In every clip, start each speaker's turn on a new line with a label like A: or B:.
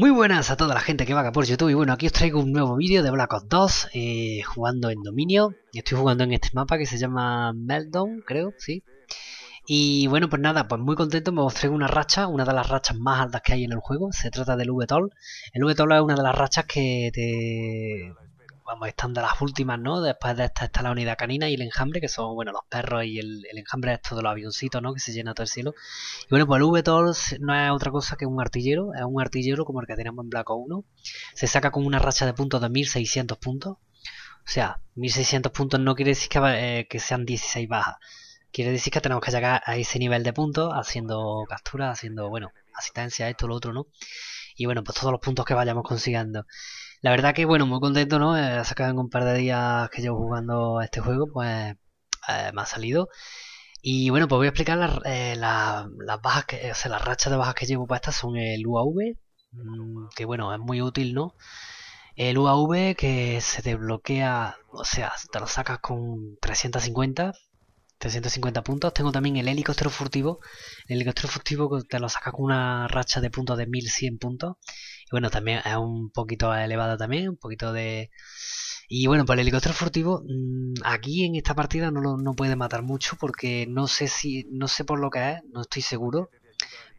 A: Muy buenas a toda la gente que vaga por YouTube y bueno, aquí os traigo un nuevo vídeo de Black Ops 2 eh, jugando en dominio. Estoy jugando en este mapa que se llama Meltdown, creo, sí. Y bueno, pues nada, pues muy contento, me os traigo una racha, una de las rachas más altas que hay en el juego. Se trata del VTOL. El VTOL es una de las rachas que te, vamos, están de las últimas, ¿no? Después de esta está la unidad canina y el enjambre, que son, bueno, los perros y el, enjambre es todo los avioncitos, ¿no? Que se llena todo el cielo. Y bueno, pues el no es otra cosa que un artillero, es un artillero como el que tenemos en Black 1. Se saca con una racha de puntos de 1600 puntos. O sea, 1600 puntos no quiere decir que, eh, sean 16 bajas. Quiere decir que tenemos que llegar a ese nivel de puntos haciendo capturas, haciendo, bueno, asistencia, esto, lo otro, ¿no? Y bueno, pues todos los puntos que vayamos consiguiendo. La verdad que, bueno, muy contento, ¿no? sacado eh, en un par de días que llevo jugando este juego, pues eh, me ha salido. Y bueno, pues voy a explicar eh, las bajas, que, o sea, las rachas de bajas que llevo para estas son el UAV, mm, que bueno, es muy útil, ¿no? El UAV que se desbloquea, o sea, te lo sacas con 350 350 puntos. Tengo también el helicóptero furtivo. El helicóptero furtivo te lo saca con una racha de puntos de 1100 puntos. Y bueno, también es un poquito elevada también, un poquito de... Y bueno, para el helicóptero furtivo, mm, aquí en esta partida no, lo, no puede matar mucho porque no sé si, no sé por lo que es, no estoy seguro.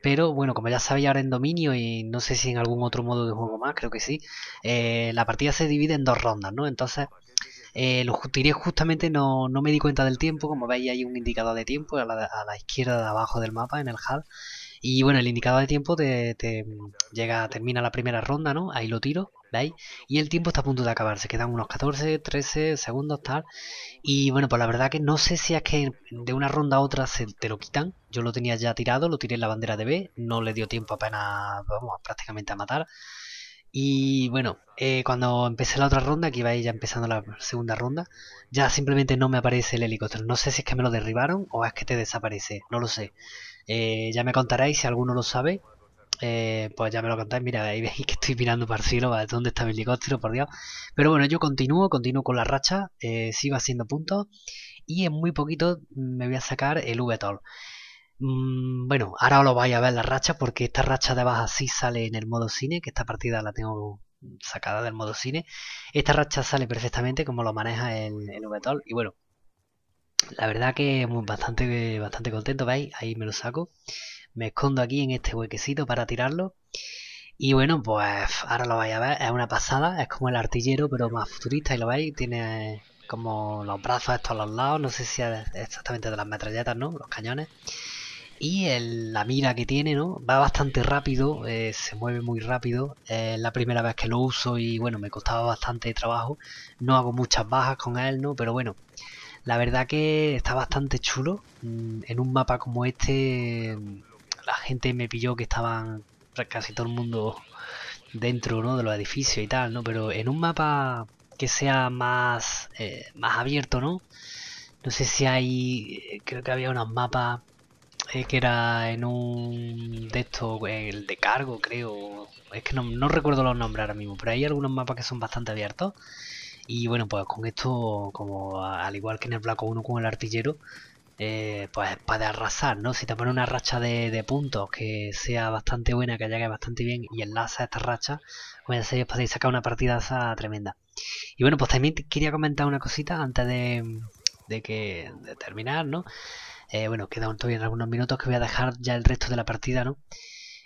A: Pero bueno, como ya sabéis ahora en dominio y no sé si en algún otro modo de juego más, creo que sí, eh, la partida se divide en dos rondas, ¿no? Entonces, eh, lo tiré justamente, no, me di cuenta del tiempo, como veis hay un indicador de tiempo a la, izquierda de abajo del mapa, en el HUD Y bueno, el indicador de tiempo te, llega, termina la primera ronda, ¿no? Ahí lo tiro, ¿veis? Y el tiempo está a punto de acabar, se quedan unos 14, 13 segundos, tal. Y bueno, pues la verdad que no sé si es que de una ronda a otra se te lo quitan. Yo lo tenía ya tirado, lo tiré en la bandera de B, no le dio tiempo apenas, vamos, prácticamente a matar. Y bueno, eh, cuando empecé la otra ronda, que iba ya empezando la segunda ronda, ya simplemente no me aparece el helicóptero. No sé si es que me lo derribaron o es que te desaparece, no lo sé. Eh, ya me contaréis si alguno lo sabe. Eh, pues ya me lo contáis, mira, ahí veis que estoy mirando para el cielo, ¿dónde está mi helicóptero? Por Dios. Pero bueno, yo continúo, continúo con la racha, sigo haciendo puntos y en muy poquito me voy a sacar el VTOL. Mm, bueno, ahora lo vais a ver la racha porque esta racha de baja sí sale en el modo cine, que esta partida la tengo sacada del modo cine. Esta racha sale perfectamente como lo maneja el, el VTOL y bueno, la verdad que bastante, bastante contento, ¿veis? Ahí me lo saco. Me escondo aquí en este huequecito para tirarlo. Y bueno, pues ahora lo vais a ver, es una pasada, es como el artillero pero más futurista y lo veis, tiene como los brazos estos a los lados, no sé si es exactamente de las metralletas, ¿no? Los cañones y la mira que tiene, ¿no? Va bastante rápido, eh, se mueve muy rápido. Es la primera vez que lo uso y bueno, me costaba bastante trabajo. No hago muchas bajas con él, ¿no? Pero bueno, la verdad que está bastante chulo. Mm, en un mapa como este, mm, la gente me pilló que estaban casi todo el mundo dentro, ¿no? De los edificios y tal, ¿no? Pero en un mapa que sea más, eh, más abierto, ¿no? No sé si hay, creo que había unos mapas es que era en un de estos, el de cargo, creo. Es que no, recuerdo los nombres ahora mismo, pero hay algunos mapas que son bastante abiertos. Y bueno, pues con esto, como al igual que en el blanco 1 con el artillero, eh, pues para arrasar, ¿no? Si te pones una racha de, puntos que sea bastante buena, que llegue bastante bien y enlaza esta racha, pues podéis sacar una partida tremenda. Y bueno, pues también quería comentar una cosita antes de, de que terminar, ¿no? Eh, bueno, quedan todavía algunos minutos que voy a dejar ya el resto de la partida, ¿no?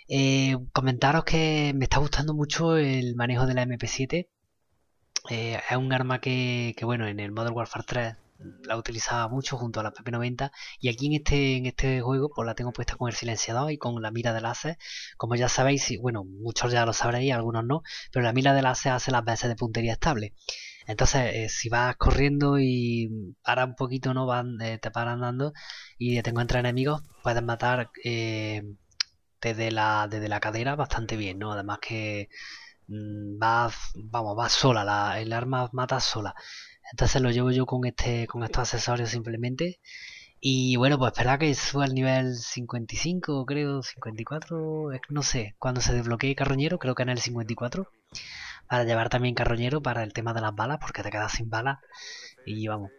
A: Eh, comentaros que me está gustando mucho el manejo de la MP7. Eh, es un arma que, bueno, en el Modern Warfare 3 la utilizaba mucho junto a la PP90 y aquí en este, en este juego pues la tengo puesta con el silenciador y con la mira de láser como ya sabéis, y bueno muchos ya lo sabréis, algunos no, pero la mira de láser hace las veces de puntería estable entonces, eh, si vas corriendo y para un poquito no eh, te paran dando y te encuentras enemigos, puedes matar eh, desde, la, la cadera bastante bien, ¿no? Además que mm, vas, vamos, vas sola, la, el arma mata sola. Entonces lo llevo yo con este, con estos accesorios simplemente. Y bueno, pues espera que suba al nivel 55, creo, 54, no sé, cuando se desbloquee Carroñero, creo que en el 54 para llevar también carroñero para el tema de las balas, porque te quedas sin balas y vamos.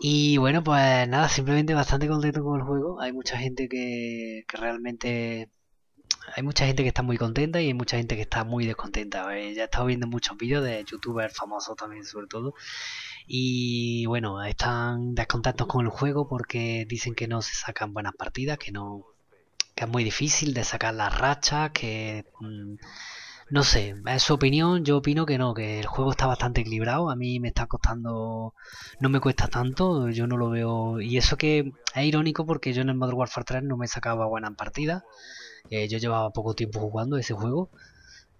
A: Y bueno, pues nada, simplemente bastante contento con el juego. Hay mucha gente que, realmente hay mucha gente que está muy contenta y hay mucha gente que está muy descontenta. ya he estado viendo muchos vídeos de youtubers famosos también, sobre todo. Y bueno, están descontentos con el juego porque dicen que no se sacan buenas partidas, que no que es muy difícil de sacar las rachas, que... Mm, no sé, A su opinión, yo opino que no, que el juego está bastante equilibrado, a mí me está costando, no me cuesta tanto, yo no lo veo, y eso que es irónico porque yo en el Modern Warfare 3 no me sacaba buenas partidas, eh, yo llevaba poco tiempo jugando ese juego,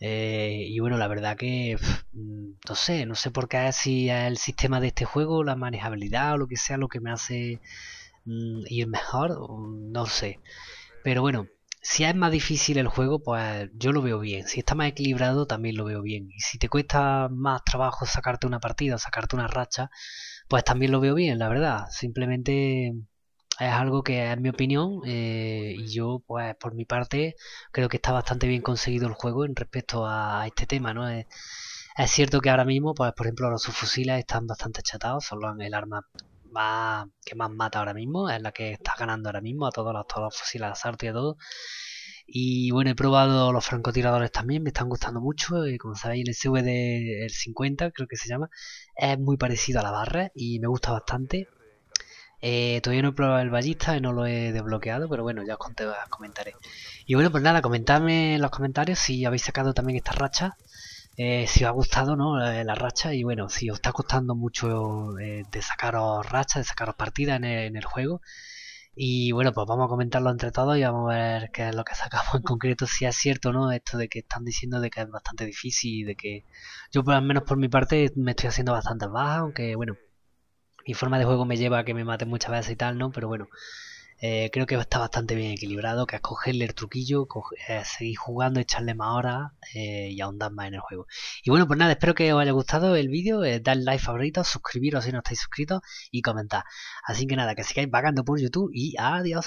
A: eh, y bueno, la verdad que mm, no sé, no sé por qué si el sistema de este juego, la manejabilidad o lo que sea lo que me hace mm, ir mejor, no sé. Pero bueno, si es más difícil el juego, pues yo lo veo bien. Si está más equilibrado, también lo veo bien. Y si te cuesta más trabajo sacarte una partida sacarte una racha, pues también lo veo bien, la verdad. Simplemente es algo que es mi opinión y eh, yo pues por mi parte creo que está bastante bien conseguido el juego en respecto a este tema no es, cierto que ahora mismo pues por ejemplo los subfusiles están bastante chatados solo en el arma que más mata ahora mismo, es la que está ganando ahora mismo a todos las todos los fusiles y a todo. Y bueno, he probado los francotiradores también, me están gustando mucho. Como sabéis, el SVD el 50, creo que se llama, es muy parecido a la barra y me gusta bastante. Eh, todavía no he probado el ballista y no lo he desbloqueado, pero bueno, ya os, conté, os comentaré. Y bueno, pues nada, comentadme en los comentarios si habéis sacado también esta racha eh, si os ha gustado ¿no? Eh, la, racha y bueno, si os está costando mucho eh, de sacaros racha, de sacaros partida en el, juego. Y bueno, pues vamos a comentarlo entre todos y vamos a ver qué es lo que sacamos en concreto, si es cierto no, esto de que están diciendo de que es bastante difícil de que yo por al menos por mi parte me estoy haciendo bastante baja, aunque bueno, mi forma de juego me lleva a que me maten muchas veces y tal, ¿no? Pero bueno, eh, creo que está bastante bien equilibrado, que es cogerle el truquillo, eh, seguir jugando, echarle más horas eh, y ahondar más en el juego. Y bueno, pues nada, espero que os haya gustado el vídeo, dar like favorito, suscribiros si no estáis suscritos y comentar. Así que nada, que sigáis vagando por YouTube y adiós.